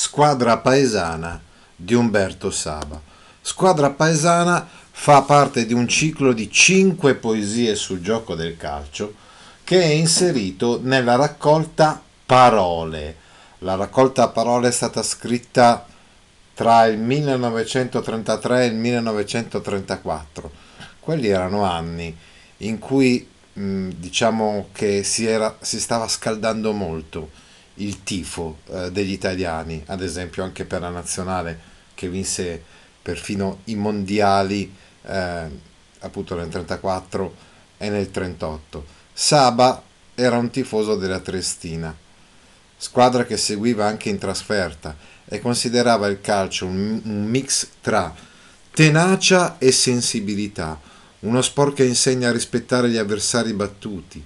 Squadra Paesana di Umberto Saba. Squadra Paesana fa parte di un ciclo di cinque poesie sul gioco del calcio che è inserito nella raccolta Parole. La raccolta Parole è stata scritta tra il 1933 e il 1934. Quelli erano anni in cui diciamo che si, era, si stava scaldando molto il tifo eh, degli italiani, ad esempio anche per la nazionale che vinse perfino i mondiali eh, appunto nel 34 e nel 38. Saba era un tifoso della Triestina, squadra che seguiva anche in trasferta e considerava il calcio un, un mix tra tenacia e sensibilità, uno sport che insegna a rispettare gli avversari battuti,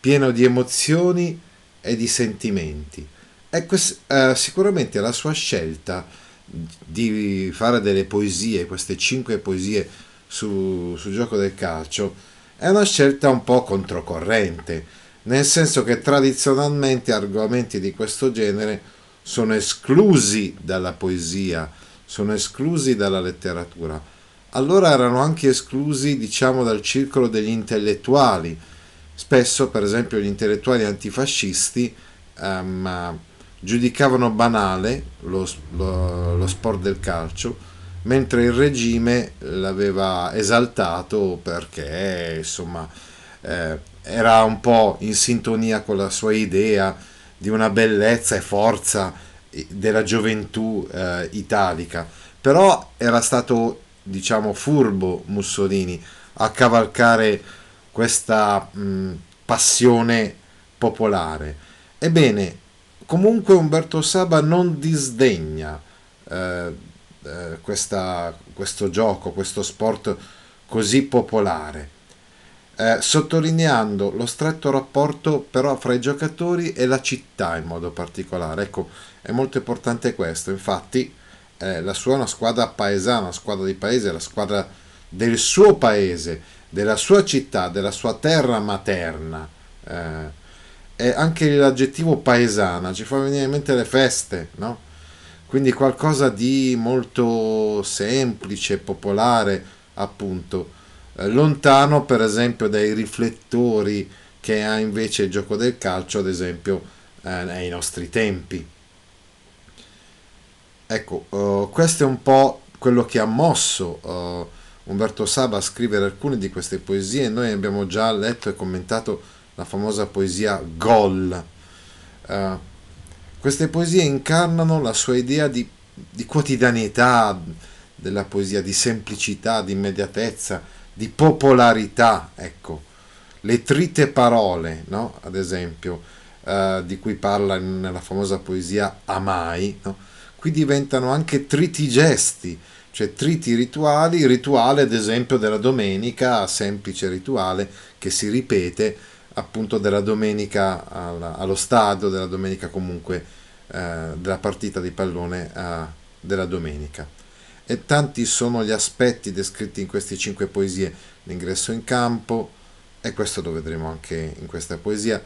pieno di emozioni e di sentimenti. E eh, sicuramente la sua scelta di fare delle poesie, queste cinque poesie su, sul gioco del calcio, è una scelta un po' controcorrente, nel senso che tradizionalmente argomenti di questo genere sono esclusi dalla poesia, sono esclusi dalla letteratura. Allora erano anche esclusi, diciamo, dal circolo degli intellettuali, Spesso, per esempio, gli intellettuali antifascisti um, giudicavano banale lo, lo, lo sport del calcio, mentre il regime l'aveva esaltato perché insomma eh, era un po' in sintonia con la sua idea di una bellezza e forza della gioventù eh, italica però era stato diciamo furbo Mussolini a cavalcare questa mh, passione popolare. Ebbene, comunque Umberto Saba non disdegna eh, eh, questa, questo gioco, questo sport così popolare, eh, sottolineando lo stretto rapporto però fra i giocatori e la città in modo particolare. Ecco, è molto importante questo, infatti eh, la sua è una squadra paesana, una squadra di paese, la squadra del suo paese della sua città, della sua terra materna. Eh, e anche l'aggettivo paesana ci fa venire in mente le feste, no? Quindi qualcosa di molto semplice, popolare, appunto, eh, lontano per esempio dai riflettori che ha invece il gioco del calcio, ad esempio, eh, ai nostri tempi. Ecco, eh, questo è un po' quello che ha mosso eh, Umberto Saba a scrivere alcune di queste poesie. Noi abbiamo già letto e commentato la famosa poesia Gol. Uh, queste poesie incarnano la sua idea di, di quotidianità della poesia, di semplicità, di immediatezza, di popolarità. Ecco, le trite parole, no? ad esempio, uh, di cui parla nella famosa poesia Amai, no? qui diventano anche triti gesti cioè triti rituali, rituale ad esempio della domenica, semplice rituale che si ripete appunto della domenica allo stadio, della domenica comunque eh, della partita di pallone eh, della domenica. E tanti sono gli aspetti descritti in queste cinque poesie, l'ingresso in campo, e questo lo vedremo anche in questa poesia,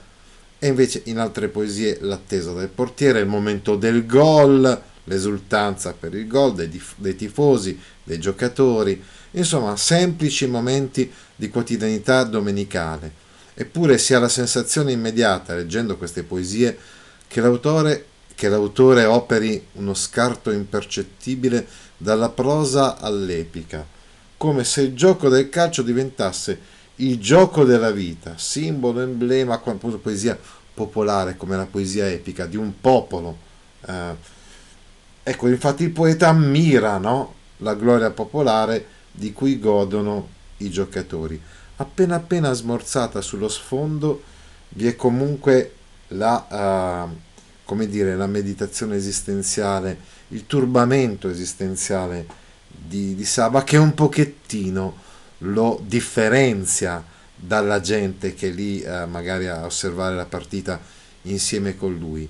e invece in altre poesie l'attesa del portiere, il momento del gol, l'esultanza per il gol dei, dei tifosi, dei giocatori, insomma semplici momenti di quotidianità domenicale. Eppure si ha la sensazione immediata, leggendo queste poesie, che l'autore, che l'autore operi uno scarto impercettibile dalla prosa all'epica, come se il gioco del calcio diventasse il gioco della vita, simbolo, emblema, appunto poesia popolare come la poesia epica di un popolo. Eh, Ecco, infatti il poeta ammira no? la gloria popolare di cui godono i giocatori. Appena appena smorzata sullo sfondo vi è comunque la, uh, come dire, la meditazione esistenziale, il turbamento esistenziale di, di Saba che un pochettino lo differenzia dalla gente che è lì uh, magari a osservare la partita insieme con lui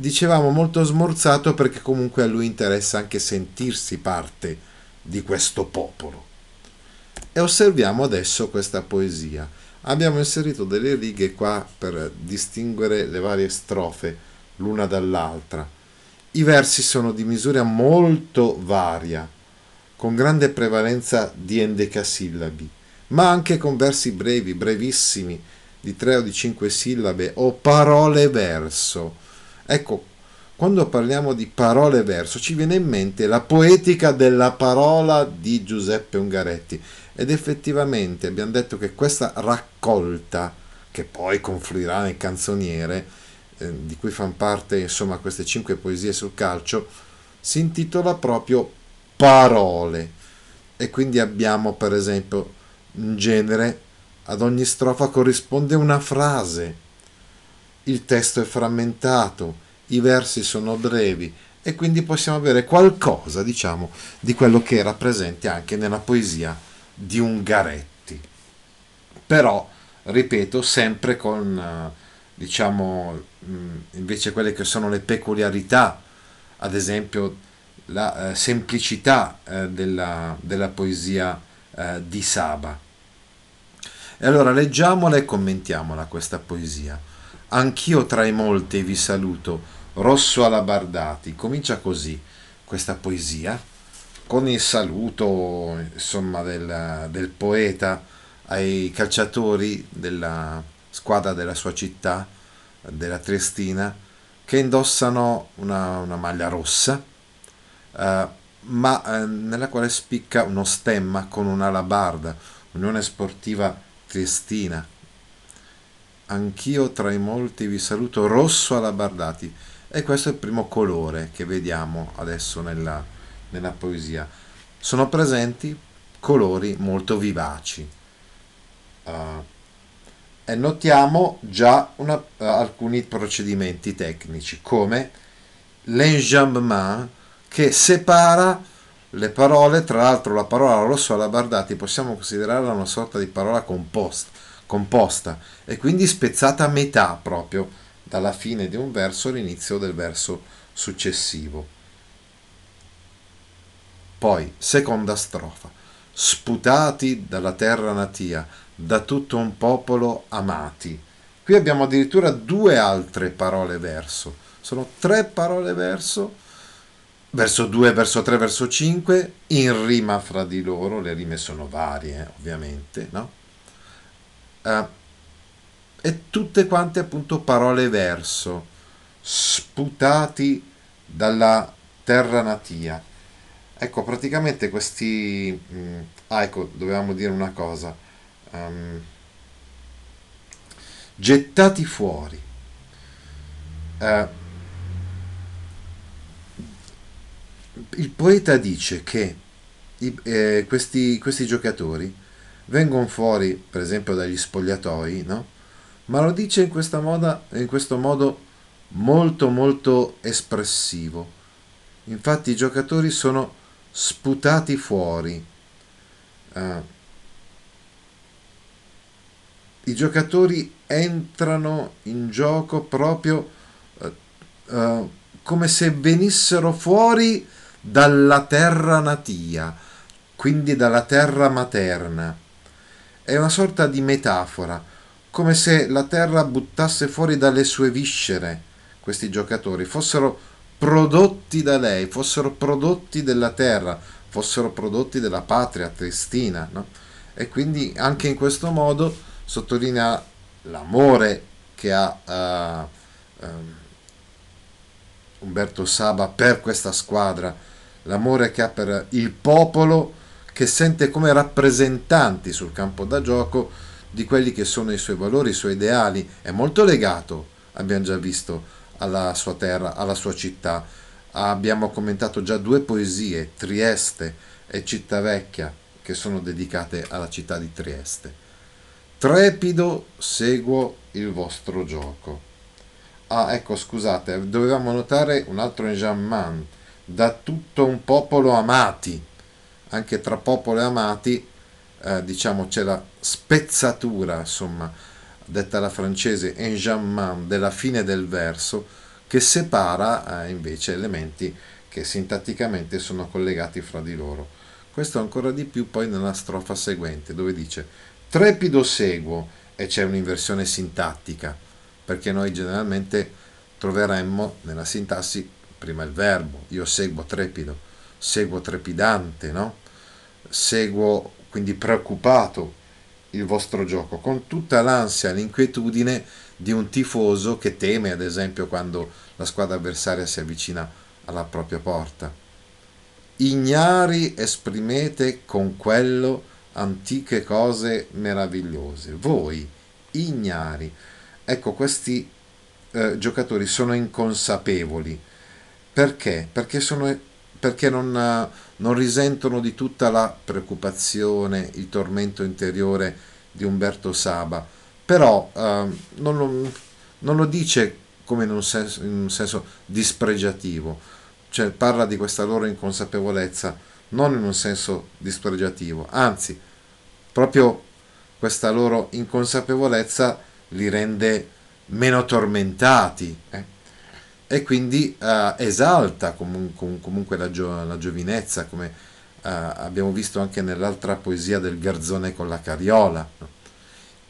dicevamo molto smorzato perché comunque a lui interessa anche sentirsi parte di questo popolo. E osserviamo adesso questa poesia. Abbiamo inserito delle righe qua per distinguere le varie strofe l'una dall'altra. I versi sono di misura molto varia, con grande prevalenza di endecasillabi, ma anche con versi brevi, brevissimi, di tre o di cinque sillabe o parole verso Ecco, quando parliamo di parole verso ci viene in mente la poetica della parola di Giuseppe Ungaretti ed effettivamente abbiamo detto che questa raccolta che poi confluirà nel canzoniere eh, di cui fanno parte insomma queste cinque poesie sul calcio si intitola proprio parole e quindi abbiamo per esempio in genere ad ogni strofa corrisponde una frase il testo è frammentato, i versi sono brevi e quindi possiamo avere qualcosa, diciamo, di quello che era presente anche nella poesia di Ungaretti. Però, ripeto, sempre con, diciamo, invece quelle che sono le peculiarità, ad esempio la eh, semplicità eh, della, della, poesia eh, di Saba. E allora leggiamola e commentiamola questa poesia. Anch'io tra i molti vi saluto, Rosso Alabardati. Comincia così questa poesia, con il saluto insomma, del, del poeta ai calciatori della squadra della sua città, della Triestina, che indossano una, una maglia rossa, eh, ma eh, nella quale spicca uno stemma con alabarda, Unione Sportiva Triestina anch'io tra i molti vi saluto rosso alabardati e questo è il primo colore che vediamo adesso nella, nella poesia sono presenti colori molto vivaci uh, e notiamo già una, uh, alcuni procedimenti tecnici come l'enjambement che separa le parole, tra l'altro la parola rosso alabardati possiamo considerarla una sorta di parola composta composta e quindi spezzata a metà proprio dalla fine di un verso all'inizio del verso successivo. Poi, seconda strofa. Sputati dalla terra natia, da tutto un popolo amati. Qui abbiamo addirittura due altre parole verso. Sono tre parole verso, verso 2, verso 3, verso 5, in rima fra di loro, le rime sono varie ovviamente, no? uh, e tutte quante appunto parole verso, sputati dalla terra natia. Ecco, praticamente questi... Mh, mm, ah, ecco, dovevamo dire una cosa. Um, gettati fuori. Uh, il poeta dice che i, eh, questi, questi giocatori vengono fuori per esempio dagli spogliatoi, no? ma lo dice in, questa moda, in questo modo molto molto espressivo. Infatti i giocatori sono sputati fuori. Uh, I giocatori entrano in gioco proprio uh, uh, come se venissero fuori dalla terra natia, quindi dalla terra materna è una sorta di metafora, come se la terra buttasse fuori dalle sue viscere questi giocatori, fossero prodotti da lei, fossero prodotti della terra, fossero prodotti della patria tristina. No? E quindi anche in questo modo sottolinea l'amore che ha uh, um, Umberto Saba per questa squadra, l'amore che ha per il popolo che sente come rappresentanti sul campo da gioco di quelli che sono i suoi valori, i suoi ideali. È molto legato, abbiamo già visto, alla sua terra, alla sua città. Abbiamo commentato già due poesie, Trieste e Città Vecchia, che sono dedicate alla città di Trieste. Trepido seguo il vostro gioco. Ah, ecco, scusate, dovevamo notare un altro enjambment. Da tutto un popolo amati anche tra popolo e amati, eh, diciamo c'è la spezzatura, insomma, detta la francese enjambment, della fine del verso, che separa eh, invece elementi che sintatticamente sono collegati fra di loro. Questo ancora di più poi nella strofa seguente, dove dice trepido seguo e c'è un'inversione sintattica, perché noi generalmente troveremmo nella sintassi prima il verbo, io seguo trepido, seguo trepidante, no? seguo quindi preoccupato il vostro gioco, con tutta l'ansia, l'inquietudine di un tifoso che teme, ad esempio, quando la squadra avversaria si avvicina alla propria porta. Ignari esprimete con quello antiche cose meravigliose. Voi, ignari. Ecco, questi eh, giocatori sono inconsapevoli. Perché? Perché sono perché non, eh, non risentono di tutta la preoccupazione, il tormento interiore di Umberto Saba, però eh, non, lo, non, lo, dice come in un senso, in un senso dispregiativo, cioè parla di questa loro inconsapevolezza non in un senso dispregiativo, anzi, proprio questa loro inconsapevolezza li rende meno tormentati. Eh? e quindi uh, esalta comun- comunque la, gio- la, giovinezza, come uh, abbiamo visto anche nell'altra poesia del garzone con la cariola.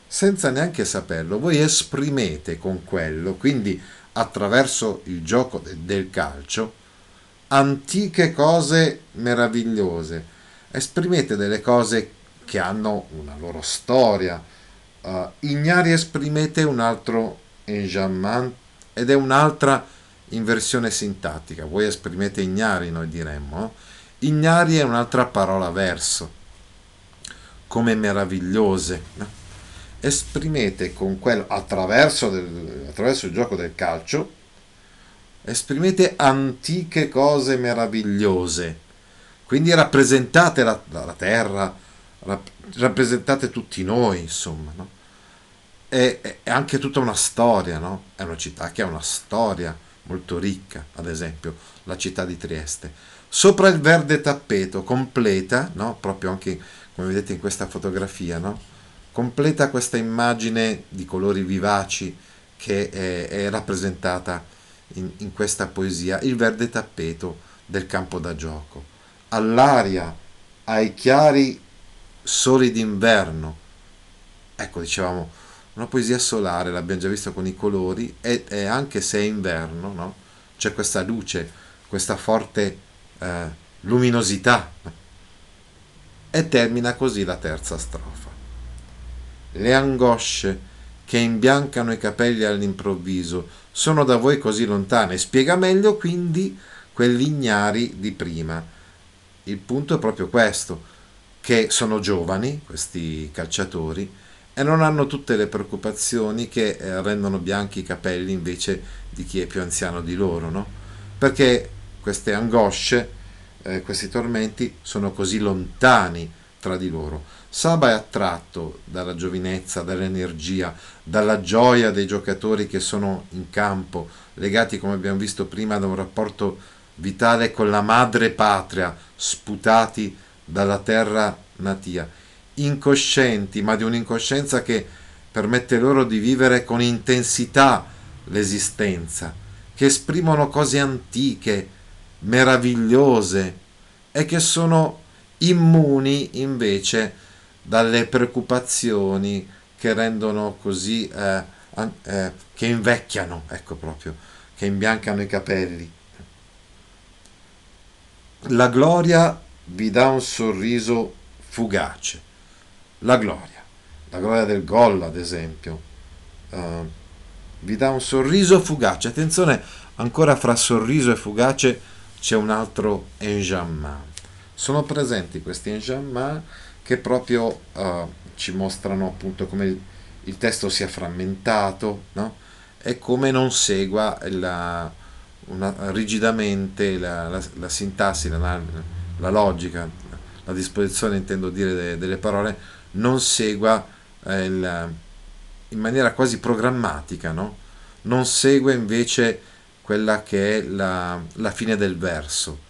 Senza neanche saperlo, voi esprimete con quello, quindi attraverso il gioco de- del calcio, antiche cose meravigliose, esprimete delle cose che hanno una loro storia, uh, ignari esprimete un altro enjambment ed è un'altra in versione sintattica, voi esprimete ignari, noi diremmo. No? Ignari è un'altra parola verso, come meravigliose. No? Esprimete con quello, attraverso, del, attraverso il gioco del calcio, esprimete antiche cose meravigliose. Quindi rappresentate la, la terra, rapp- rappresentate tutti noi, insomma. No? È, è anche tutta una storia, no? È una città che ha una storia molto ricca, ad esempio la città di Trieste. Sopra il verde tappeto completa, no? proprio anche come vedete in questa fotografia, no? completa questa immagine di colori vivaci che è, è rappresentata in, in questa poesia, il verde tappeto del campo da gioco. All'aria, ai chiari soli d'inverno, ecco dicevamo, una poesia solare, l'abbiamo già vista con i colori, e, e anche se è inverno, no? c'è questa luce, questa forte eh, luminosità. E termina così la terza strofa. Le angosce che imbiancano i capelli all'improvviso sono da voi così lontane, spiega meglio quindi quelli ignari di prima. Il punto è proprio questo, che sono giovani, questi calciatori, e non hanno tutte le preoccupazioni che eh, rendono bianchi i capelli invece di chi è più anziano di loro, no? Perché queste angosce, eh, questi tormenti sono così lontani tra di loro. Saba è attratto dalla giovinezza, dall'energia, dalla gioia dei giocatori che sono in campo, legati come abbiamo visto prima da un rapporto vitale con la madre patria, sputati dalla terra natia incoscienti, ma di un'incoscienza che permette loro di vivere con intensità l'esistenza, che esprimono cose antiche, meravigliose e che sono immuni invece dalle preoccupazioni che rendono così, eh, eh, che invecchiano, ecco proprio, che imbiancano i capelli. La gloria vi dà un sorriso fugace la gloria, la gloria del gol ad esempio. Uh, vi dà un sorriso fugace, attenzione, ancora fra sorriso e fugace c'è un altro enjambment. Sono presenti questi enjambment che proprio uh, ci mostrano appunto come il testo sia frammentato no? e come non segua la, una, rigidamente la, la, la sintassi, la, logica, la disposizione intendo dire de, delle parole non segua eh, il, in maniera quasi programmatica, no? non segue invece quella che è la, la fine del verso.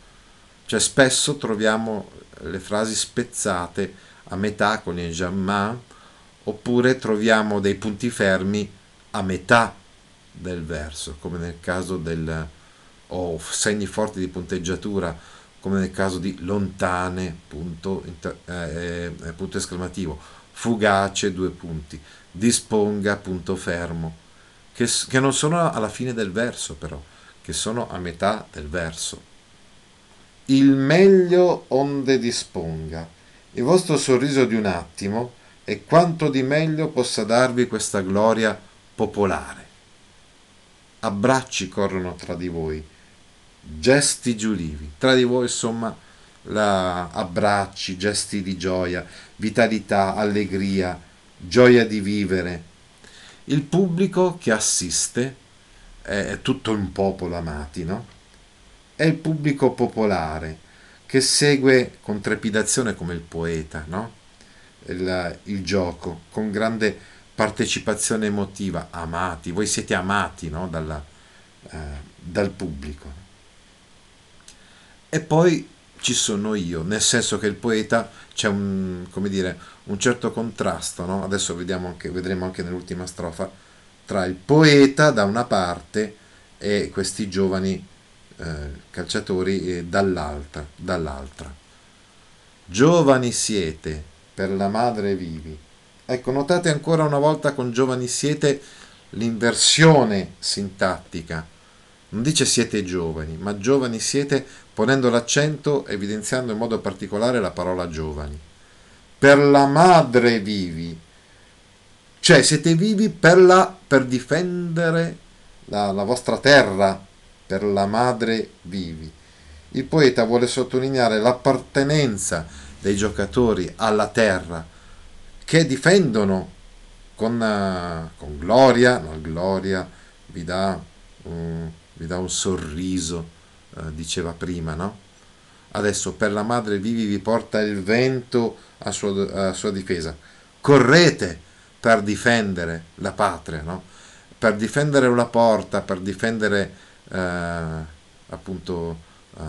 Cioè spesso troviamo le frasi spezzate a metà con il jamma, oppure troviamo dei punti fermi a metà del verso, come nel caso del o segni forti di punteggiatura come nel caso di lontane, punto, eh, eh, punto esclamativo, fugace, due punti, disponga, punto fermo, che, che non sono alla fine del verso però, che sono a metà del verso. Il meglio onde disponga. Il vostro sorriso di un attimo è quanto di meglio possa darvi questa gloria popolare. Abbracci corrono tra di voi gesti giulivi. Tra di voi, insomma, la, abbracci, gesti di gioia, vitalità, allegria, gioia di vivere. Il pubblico che assiste è tutto un popolo amati, no? È il pubblico popolare che segue con trepidazione come il poeta, no? il, il gioco, con grande partecipazione emotiva, amati, voi siete amati no? Dalla, eh, dal pubblico e poi ci sono io, nel senso che il poeta c'è un, come dire, un certo contrasto, no? adesso anche, vedremo anche nell'ultima strofa, tra il poeta da una parte e questi giovani eh, calciatori dall'altra, dall'altra. Giovani siete, per la madre vivi. Ecco, notate ancora una volta con giovani siete l'inversione sintattica non dice siete giovani, ma giovani siete ponendo l'accento, evidenziando in modo particolare la parola giovani. Per la madre vivi, cioè siete vivi per, la, per difendere la, la vostra terra, per la madre vivi. Il poeta vuole sottolineare l'appartenenza dei giocatori alla terra che difendono con, eh, con gloria, la gloria vi dà um, gli dà un sorriso, eh, diceva prima, no? Adesso per la madre vivi vi porta il vento a sua, a sua difesa. Correte per difendere la patria, no? Per difendere una porta, per difendere eh, appunto eh,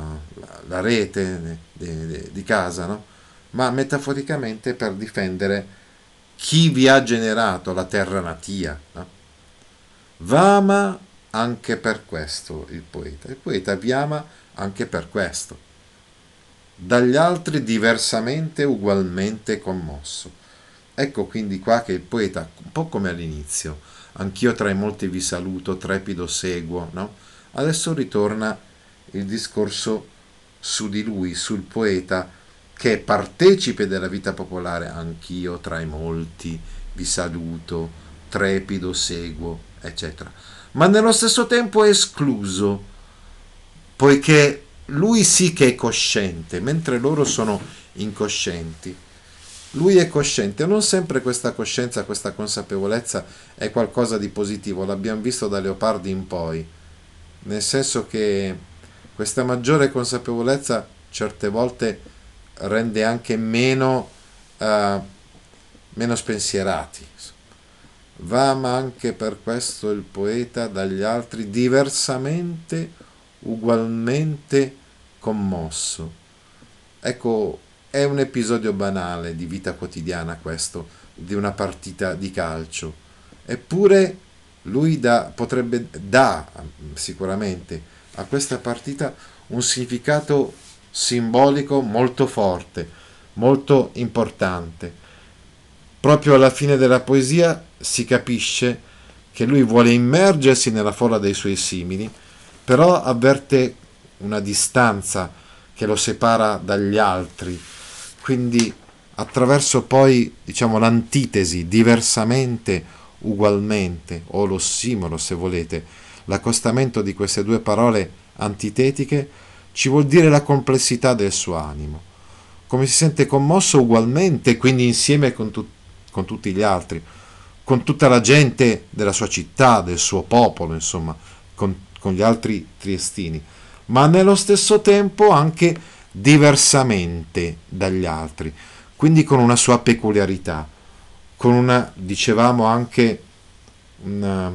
la rete di, di, di casa, no? Ma metaforicamente per difendere chi vi ha generato la terra natia. No? Vama anche per questo il poeta. Il poeta vi ama anche per questo. Dagli altri diversamente, ugualmente commosso. Ecco quindi qua che il poeta, un po' come all'inizio, anch'io tra i molti vi saluto, trepido seguo, no? Adesso ritorna il discorso su di lui, sul poeta che è partecipe della vita popolare, anch'io tra i molti vi saluto, trepido seguo, eccetera ma nello stesso tempo è escluso, poiché lui sì che è cosciente, mentre loro sono incoscienti. Lui è cosciente, non sempre questa coscienza, questa consapevolezza è qualcosa di positivo, l'abbiamo visto da Leopardi in poi, nel senso che questa maggiore consapevolezza certe volte rende anche meno, uh, meno spensierati Vama anche per questo il poeta dagli altri diversamente, ugualmente commosso. Ecco, è un episodio banale di vita quotidiana questo, di una partita di calcio. Eppure lui da, potrebbe, dà mm, sicuramente a questa partita un significato simbolico molto forte, molto importante Proprio alla fine della poesia si capisce che lui vuole immergersi nella folla dei suoi simili, però avverte una distanza che lo separa dagli altri. Quindi attraverso poi diciamo, l'antitesi diversamente ugualmente o lo simolo se volete, l'accostamento di queste due parole antitetiche ci vuol dire la complessità del suo animo. Come si sente commosso ugualmente, quindi insieme con tutti con tutti gli altri, con tutta la gente della sua città, del suo popolo, insomma, con, con gli altri triestini, ma nello stesso tempo anche diversamente dagli altri, quindi con una sua peculiarità, con una, dicevamo, anche una,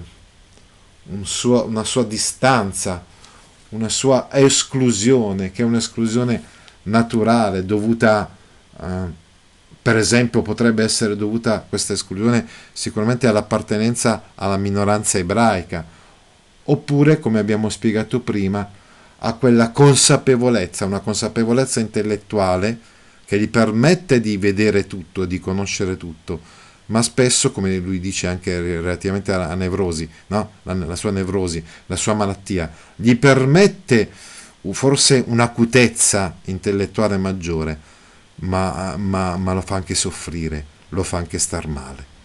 un suo, una sua distanza, una sua esclusione, che è un'esclusione naturale dovuta a per esempio potrebbe essere dovuta questa esclusione sicuramente all'appartenenza alla minoranza ebraica, oppure, come abbiamo spiegato prima, a quella consapevolezza, una consapevolezza intellettuale che gli permette di vedere tutto, di conoscere tutto, ma spesso, come lui dice anche relativamente alla nevrosi, no? la, la sua nevrosi, la sua malattia, gli permette forse un'acutezza intellettuale maggiore ma, ma, ma lo fa anche soffrire, lo fa anche star male.